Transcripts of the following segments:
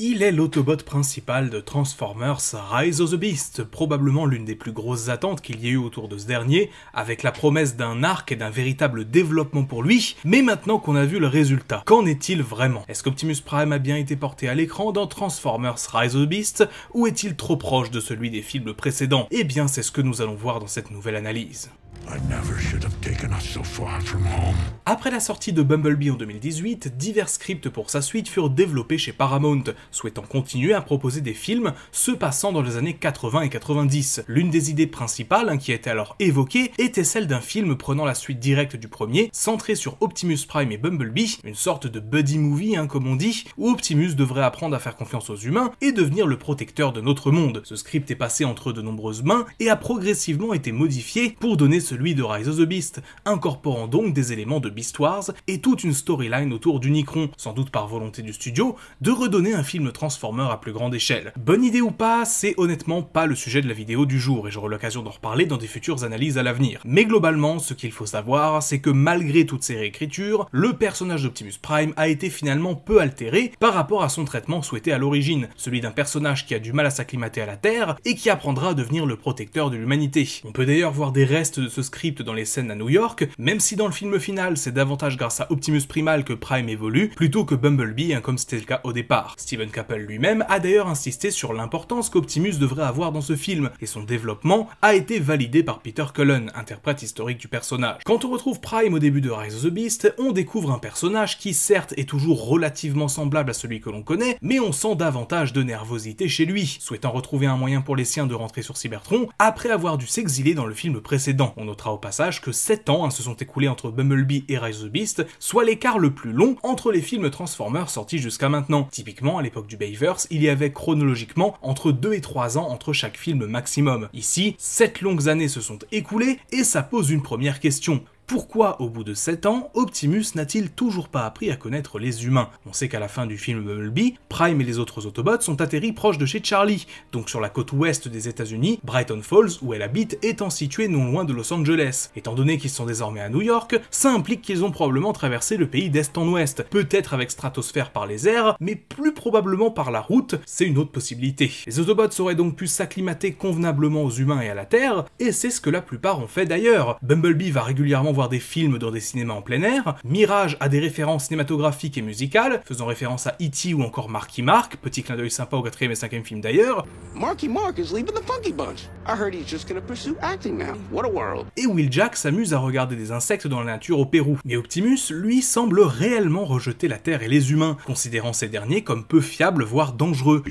Il est l'Autobot principal de Transformers Rise of the Beast, probablement l'une des plus grosses attentes qu'il y ait eu autour de ce dernier, avec la promesse d'un arc et d'un véritable développement pour lui, mais maintenant qu'on a vu le résultat, qu'en est-il vraiment Est-ce qu'Optimus Prime a bien été porté à l'écran dans Transformers Rise of the Beast, ou est-il trop proche de celui des films précédents Eh bien c'est ce que nous allons voir dans cette nouvelle analyse. Après la sortie de Bumblebee en 2018, divers scripts pour sa suite furent développés chez Paramount, souhaitant continuer à proposer des films se passant dans les années 80 et 90. L'une des idées principales qui était alors évoquée était celle d'un film prenant la suite directe du premier, centré sur Optimus Prime et Bumblebee, une sorte de buddy movie hein, comme on dit, où Optimus devrait apprendre à faire confiance aux humains et devenir le protecteur de notre monde. Ce script est passé entre de nombreuses mains et a progressivement été modifié pour donner celui de Rise of the Beast, incorporant donc des éléments de Beast Wars et toute une storyline autour du d'Unicron, sans doute par volonté du studio, de redonner un film Transformer à plus grande échelle. Bonne idée ou pas, c'est honnêtement pas le sujet de la vidéo du jour et j'aurai l'occasion d'en reparler dans des futures analyses à l'avenir. Mais globalement, ce qu'il faut savoir, c'est que malgré toutes ces réécritures, le personnage d'Optimus Prime a été finalement peu altéré par rapport à son traitement souhaité à l'origine, celui d'un personnage qui a du mal à s'acclimater à la Terre et qui apprendra à devenir le protecteur de l'humanité. On peut d'ailleurs voir des restes de script dans les scènes à New York, même si dans le film final c'est davantage grâce à Optimus Primal que Prime évolue, plutôt que Bumblebee hein, comme c'était le cas au départ. Steven Cappell lui-même a d'ailleurs insisté sur l'importance qu'Optimus devrait avoir dans ce film, et son développement a été validé par Peter Cullen, interprète historique du personnage. Quand on retrouve Prime au début de Rise of the Beast, on découvre un personnage qui certes est toujours relativement semblable à celui que l'on connaît, mais on sent davantage de nervosité chez lui, souhaitant retrouver un moyen pour les siens de rentrer sur Cybertron après avoir dû s'exiler dans le film précédent. On notera au passage que 7 ans hein, se sont écoulés entre Bumblebee et Rise of the Beast, soit l'écart le plus long entre les films Transformers sortis jusqu'à maintenant. Typiquement, à l'époque du Bayverse, il y avait chronologiquement entre 2 et 3 ans entre chaque film maximum. Ici, 7 longues années se sont écoulées et ça pose une première question. Pourquoi, au bout de 7 ans, Optimus n'a-t-il toujours pas appris à connaître les humains On sait qu'à la fin du film Bumblebee, Prime et les autres Autobots sont atterris proches de chez Charlie, donc sur la côte ouest des États-Unis, Brighton Falls, où elle habite, étant située non loin de Los Angeles. Étant donné qu'ils sont désormais à New York, ça implique qu'ils ont probablement traversé le pays d'est en ouest, peut-être avec stratosphère par les airs, mais plus probablement par la route, c'est une autre possibilité. Les Autobots auraient donc pu s'acclimater convenablement aux humains et à la Terre, et c'est ce que la plupart ont fait d'ailleurs. Bumblebee va régulièrement voir des films dans des cinémas en plein air. Mirage a des références cinématographiques et musicales, faisant référence à E.T. ou encore Marky Mark, petit clin d'œil sympa au quatrième et cinquième film d'ailleurs. Marky Mark Funky Bunch. Et Will Jack s'amuse à regarder des insectes dans la nature au Pérou. Mais Optimus, lui, semble réellement rejeter la Terre et les humains, considérant ces derniers comme peu fiables voire dangereux.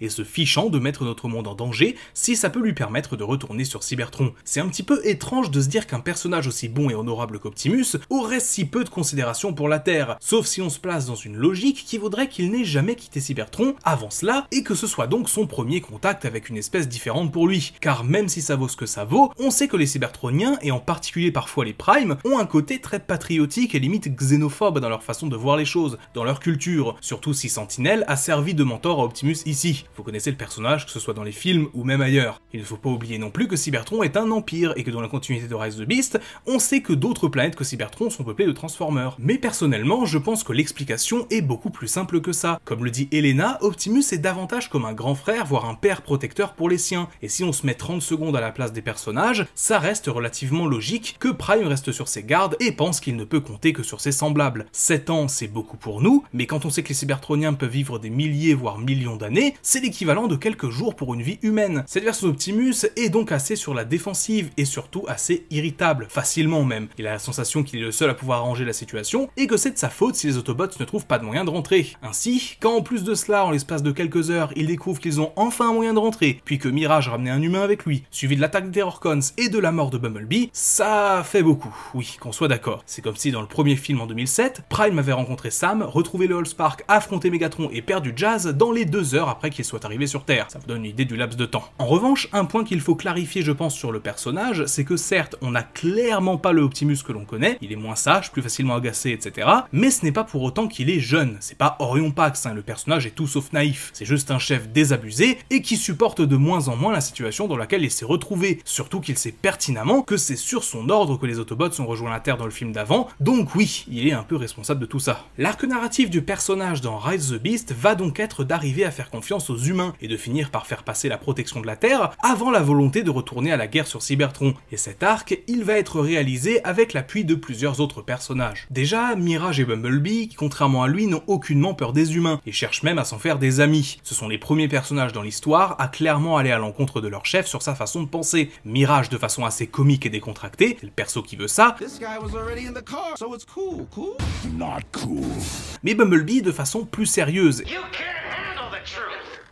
Et se fichant de mettre notre monde en danger si ça peut lui permettre de retourner sur Cybertron. C'est un petit peu étrange de se dire qu'un personnage aussi bon et honorable qu'Optimus aurait si peu de considération pour la Terre, sauf si on se place dans une logique qui voudrait qu'il n'ait jamais quitté Cybertron avant cela, et que ce soit donc son premier contact avec une espèce différente pour lui. Car même si ça vaut ce que ça vaut, on sait que les Cybertroniens, et en particulier parfois les Primes, ont un côté très patriotique et limite xénophobe dans leur façon de voir les choses, dans leur culture, surtout si Sentinel a servi de mentor à Optimus ici. Vous connaissez le personnage, que ce soit dans les films ou même ailleurs. Il ne faut pas oublier non plus que Cybertron est un empire, et que dans la continuité de Rise of the Beast, on sait que d'autres planètes que Cybertron sont peuplées de Transformers. Mais personnellement, je pense que l'explication est beaucoup plus simple que ça. Comme le dit Elena, Optimus est davantage comme un grand frère, voire un père protecteur pour les siens, et si on se met 30 secondes à la place des personnages, ça reste relativement logique que Prime reste sur ses gardes et pense qu'il ne peut compter que sur ses semblables. 7 ans, c'est beaucoup pour nous, mais quand on sait que les Cybertroniens peuvent vivre des milliers voire millions d'années, c'est l'équivalent de quelques jours pour une vie humaine. Cette version d'Optimus est donc assez sur la défensive et surtout assez irritable, facilement même. Il a la sensation qu'il est le seul à pouvoir arranger la situation et que c'est de sa faute si les Autobots ne trouvent pas de moyen de rentrer. Ainsi, quand en plus de cela l'espace de quelques heures, ils découvrent qu'ils ont enfin un moyen de rentrer, puis que Mirage ramenait un humain avec lui, suivi de l'attaque des Terrorcons et de la mort de Bumblebee, ça fait beaucoup, oui, qu'on soit d'accord. C'est comme si dans le premier film en 2007, Prime avait rencontré Sam, retrouvé le Hall Spark, affronté Megatron et perdu Jazz dans les deux heures après qu'il soit arrivé sur Terre. Ça vous donne une idée du laps de temps. En revanche, un point qu'il faut clarifier, je pense, sur le personnage, c'est que certes, on n'a clairement pas le Optimus que l'on connaît, il est moins sage, plus facilement agacé, etc. Mais ce n'est pas pour autant qu'il est jeune. C'est pas Orion Pax, hein, le personnage est tout sauf naïf, c'est juste un chef désabusé et qui supporte de moins en moins la situation dans laquelle il s'est retrouvé, surtout qu'il sait pertinemment que c'est sur son ordre que les Autobots sont rejoints la Terre dans le film d'avant, donc oui, il est un peu responsable de tout ça. L'arc narratif du personnage dans Rise the Beast va donc être d'arriver à faire confiance aux humains et de finir par faire passer la protection de la Terre avant la volonté de retourner à la guerre sur Cybertron, et cet arc, il va être réalisé avec l'appui de plusieurs autres personnages. Déjà, Mirage et Bumblebee, qui contrairement à lui n'ont aucunement peur des humains, et cherchent même à s'en faire des amis. Ce sont les premiers personnages dans l'histoire à clairement aller à l'encontre de leur chef sur sa façon de penser. Mirage de façon assez comique et décontractée, c'est le perso qui veut ça. Mais Bumblebee de façon plus sérieuse.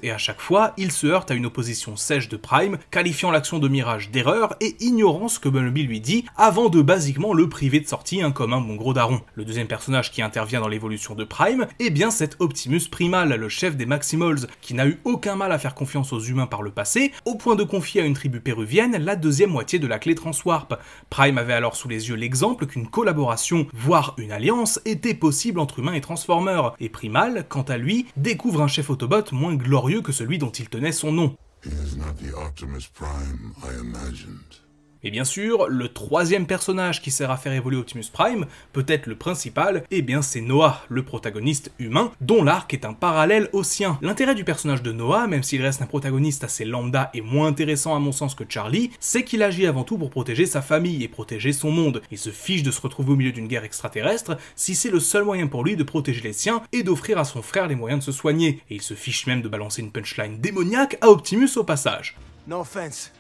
Et à chaque fois, il se heurte à une opposition sèche de Prime, qualifiant l'action de Mirage d'erreur et ignorant ce que Bumblebee lui dit avant de basiquement le priver de sortie comme un bon gros daron. Le deuxième personnage qui intervient dans l'évolution de Prime est bien cet Optimus Primal, le chef des Maximals, qui n'a eu aucun mal à faire confiance aux humains par le passé, au point de confier à une tribu péruvienne la deuxième moitié de la clé Transwarp. Prime avait alors sous les yeux l'exemple qu'une collaboration, voire une alliance, était possible entre humains et Transformers, et Primal, quant à lui, découvre un chef Autobot moins glorieux glorieux que celui dont il tenait son nom. He is not the Optimus Prime I imagined. Et bien sûr, le troisième personnage qui sert à faire évoluer Optimus Prime, peut-être le principal, et eh bien c'est Noah, le protagoniste humain, dont l'arc est un parallèle au sien. L'intérêt du personnage de Noah, même s'il reste un protagoniste assez lambda et moins intéressant à mon sens que Charlie, c'est qu'il agit avant tout pour protéger sa famille et protéger son monde. Il se fiche de se retrouver au milieu d'une guerre extraterrestre si c'est le seul moyen pour lui de protéger les siens et d'offrir à son frère les moyens de se soigner. Et il se fiche même de balancer une punchline démoniaque à Optimus au passage. No offense,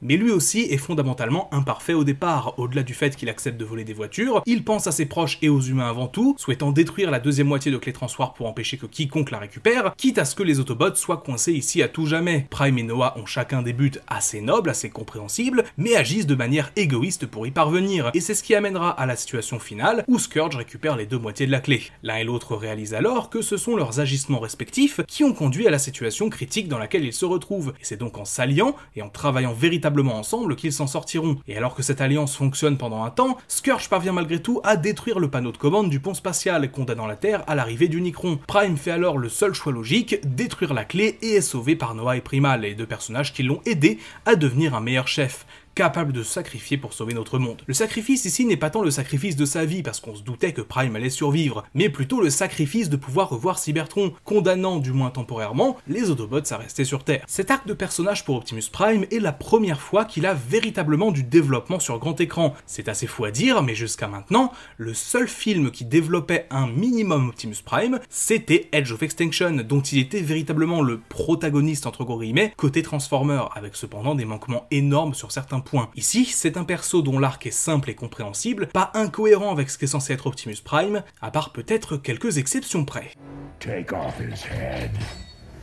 mais lui aussi est fondamentalement imparfait au départ. Au-delà du fait qu'il accepte de voler des voitures, il pense à ses proches et aux humains avant tout, souhaitant détruire la deuxième moitié de Clé Transsoir pour empêcher que quiconque la récupère, quitte à ce que les Autobots soient coincés ici à tout jamais. Prime et Noah ont chacun des buts assez nobles, assez compréhensibles, mais agissent de manière égoïste pour y parvenir, et c'est ce qui amènera à la situation finale où Scourge récupère les deux moitiés de la clé. L'un et l'autre réalisent alors que ce sont leurs agissements respectifs qui ont conduit à la situation critique dans laquelle ils se retrouvent, et c'est donc en s'alliant et en travaillant véritablement ensemble qu'ils s'en sortiront. Et alors que cette alliance fonctionne pendant un temps, Scourge parvient malgré tout à détruire le panneau de commande du pont spatial, condamnant la Terre à l'arrivée du Nikron. Prime fait alors le seul choix logique, détruire la clé et est sauvé par Noah et Primal, les deux personnages qui l'ont aidé à devenir un meilleur chef capable de sacrifier pour sauver notre monde. Le sacrifice ici n'est pas tant le sacrifice de sa vie, parce qu'on se doutait que Prime allait survivre, mais plutôt le sacrifice de pouvoir revoir Cybertron, condamnant, du moins temporairement, les Autobots à rester sur Terre. Cet arc de personnage pour Optimus Prime est la première fois qu'il a véritablement du développement sur grand écran. C'est assez fou à dire, mais jusqu'à maintenant, le seul film qui développait un minimum Optimus Prime, c'était Edge of Extinction, dont il était véritablement le protagoniste entre guillemets côté Transformer, avec cependant des manquements énormes sur certains point. Ici, c'est un perso dont l'arc est simple et compréhensible, pas incohérent avec ce qu'est censé être Optimus Prime, à part peut-être quelques exceptions près.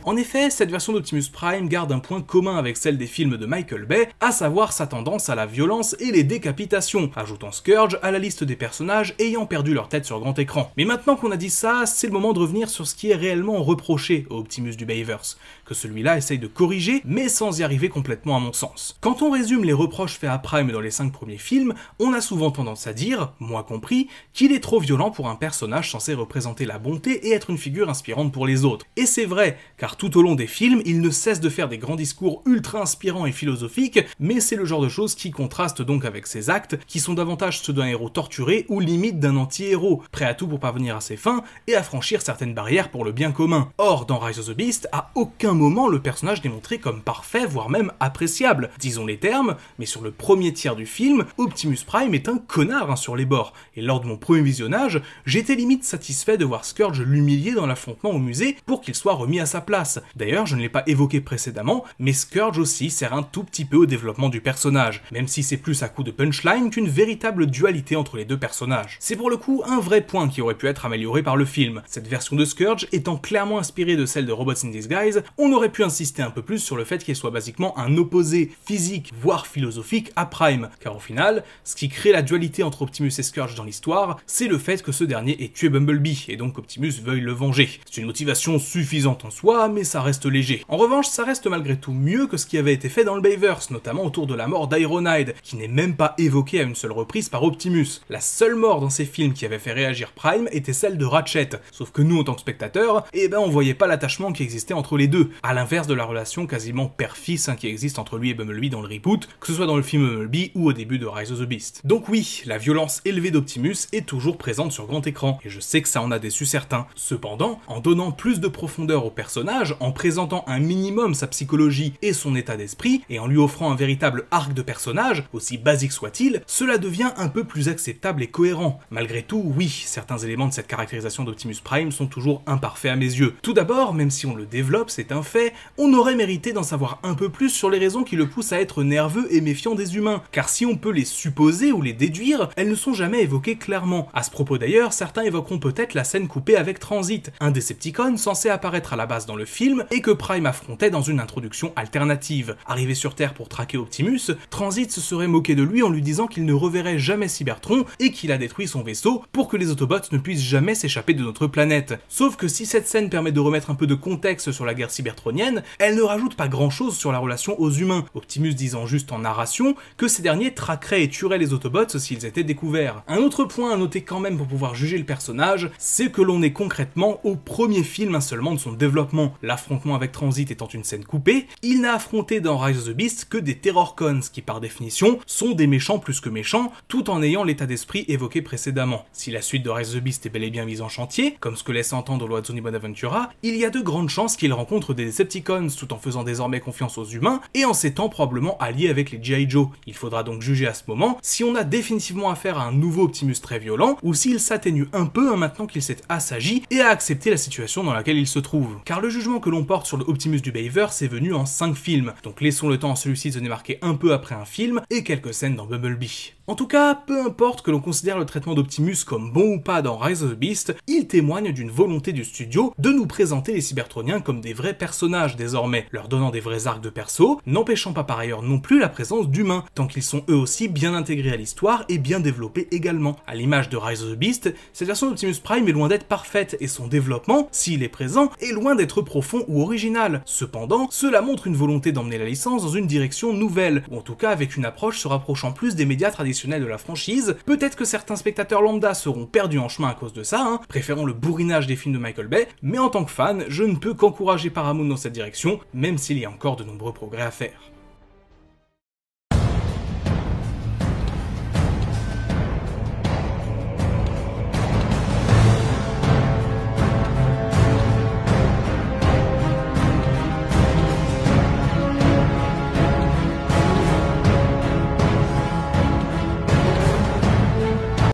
En effet, cette version d'Optimus Prime garde un point commun avec celle des films de Michael Bay, à savoir sa tendance à la violence et les décapitations, ajoutant Scourge à la liste des personnages ayant perdu leur tête sur grand écran. Mais maintenant qu'on a dit ça, c'est le moment de revenir sur ce qui est réellement reproché au Optimus du Bayverse, que celui-là essaye de corriger, mais sans y arriver complètement à mon sens. Quand on résume les reproches faits à Prime dans les 5 premiers films, on a souvent tendance à dire, moi compris, qu'il est trop violent pour un personnage censé représenter la bonté et être une figure inspirante pour les autres. Et c'est vrai, car tout au long des films, il ne cesse de faire des grands discours ultra inspirants et philosophiques, mais c'est le genre de choses qui contraste donc avec ses actes, qui sont davantage ceux d'un héros torturé ou limite d'un anti-héros, prêt à tout pour parvenir à ses fins et à franchir certaines barrières pour le bien commun. Or, dans Rise of the Beast, à aucun moment le personnage n'est montré comme parfait, voire même appréciable. Disons les termes, mais sur le premier tiers du film, Optimus Prime est un connard hein, sur les bords, et lors de mon premier visionnage, j'étais limite satisfait de voir Scourge l'humilier dans l'affrontement au musée pour qu'il soit remis à sa place D'ailleurs, je ne l'ai pas évoqué précédemment, mais Scourge aussi sert un tout petit peu au développement du personnage, même si c'est plus à coup de punchline qu'une véritable dualité entre les deux personnages. C'est pour le coup un vrai point qui aurait pu être amélioré par le film. Cette version de Scourge étant clairement inspirée de celle de Robots in Disguise, on aurait pu insister un peu plus sur le fait qu'il soit basiquement un opposé physique, voire philosophique à Prime, car au final, ce qui crée la dualité entre Optimus et Scourge dans l'histoire, c'est le fait que ce dernier ait tué Bumblebee, et donc Optimus veuille le venger. C'est une motivation suffisante en soi, mais ça reste léger. En revanche, ça reste malgré tout mieux que ce qui avait été fait dans le Bayverse, notamment autour de la mort d'Ironhide, qui n'est même pas évoquée à une seule reprise par Optimus. La seule mort dans ces films qui avait fait réagir Prime était celle de Ratchet, sauf que nous, en tant que spectateurs, eh ben on voyait pas l'attachement qui existait entre les deux, à l'inverse de la relation quasiment père-fils hein, qui existe entre lui et Bumblebee dans le reboot, que ce soit dans le film Bumblebee ou au début de Rise of the Beast. Donc oui, la violence élevée d'Optimus est toujours présente sur grand écran, et je sais que ça en a déçu certains. Cependant, en donnant plus de profondeur au personnage, en présentant un minimum sa psychologie et son état d'esprit, et en lui offrant un véritable arc de personnage, aussi basique soit-il, cela devient un peu plus acceptable et cohérent. Malgré tout, oui, certains éléments de cette caractérisation d'Optimus Prime sont toujours imparfaits à mes yeux. Tout d'abord, même si on le développe, c'est un fait, on aurait mérité d'en savoir un peu plus sur les raisons qui le poussent à être nerveux et méfiant des humains, car si on peut les supposer ou les déduire, elles ne sont jamais évoquées clairement. À ce propos d'ailleurs, certains évoqueront peut-être la scène coupée avec Transit, un Decepticon censé apparaître à la base dans le film et que Prime affrontait dans une introduction alternative. Arrivé sur Terre pour traquer Optimus, Transit se serait moqué de lui en lui disant qu'il ne reverrait jamais Cybertron et qu'il a détruit son vaisseau pour que les Autobots ne puissent jamais s'échapper de notre planète. Sauf que si cette scène permet de remettre un peu de contexte sur la guerre cybertronienne, elle ne rajoute pas grand chose sur la relation aux humains, Optimus disant juste en narration que ces derniers traqueraient et tueraient les Autobots s'ils étaient découverts. Un autre point à noter quand même pour pouvoir juger le personnage, c'est que l'on est concrètement au premier film seulement de son développement l'affrontement avec Transit étant une scène coupée, il n'a affronté dans Rise of the Beast que des Terrorcons qui par définition sont des méchants plus que méchants, tout en ayant l'état d'esprit évoqué précédemment. Si la suite de Rise of the Beast est bel et bien mise en chantier, comme ce que laisse entendre Zuni Bonaventura, il y a de grandes chances qu'il rencontre des Decepticons tout en faisant désormais confiance aux humains et en s'étant probablement allié avec les G.I. Joe. Il faudra donc juger à ce moment si on a définitivement affaire à un nouveau Optimus très violent ou s'il s'atténue un peu maintenant qu'il s'est assagi et a accepté la situation dans laquelle il se trouve. Car le jugement que l'on porte sur le Optimus du Beaver, c'est venu en 5 films, donc laissons le temps à celui-ci de se démarquer un peu après un film et quelques scènes dans Bumblebee. En tout cas, peu importe que l'on considère le traitement d'Optimus comme bon ou pas dans Rise of the Beast, il témoigne d'une volonté du studio de nous présenter les Cybertroniens comme des vrais personnages désormais, leur donnant des vrais arcs de perso, n'empêchant pas par ailleurs non plus la présence d'humains, tant qu'ils sont eux aussi bien intégrés à l'histoire et bien développés également. À l'image de Rise of the Beast, cette version d'Optimus Prime est loin d'être parfaite et son développement, s'il est présent, est loin d'être profond ou original. Cependant, cela montre une volonté d'emmener la licence dans une direction nouvelle, ou en tout cas avec une approche se rapprochant plus des médias traditionnels de la franchise. Peut-être que certains spectateurs lambda seront perdus en chemin à cause de ça, hein, préférant le bourrinage des films de Michael Bay, mais en tant que fan, je ne peux qu'encourager Paramount dans cette direction, même s'il y a encore de nombreux progrès à faire.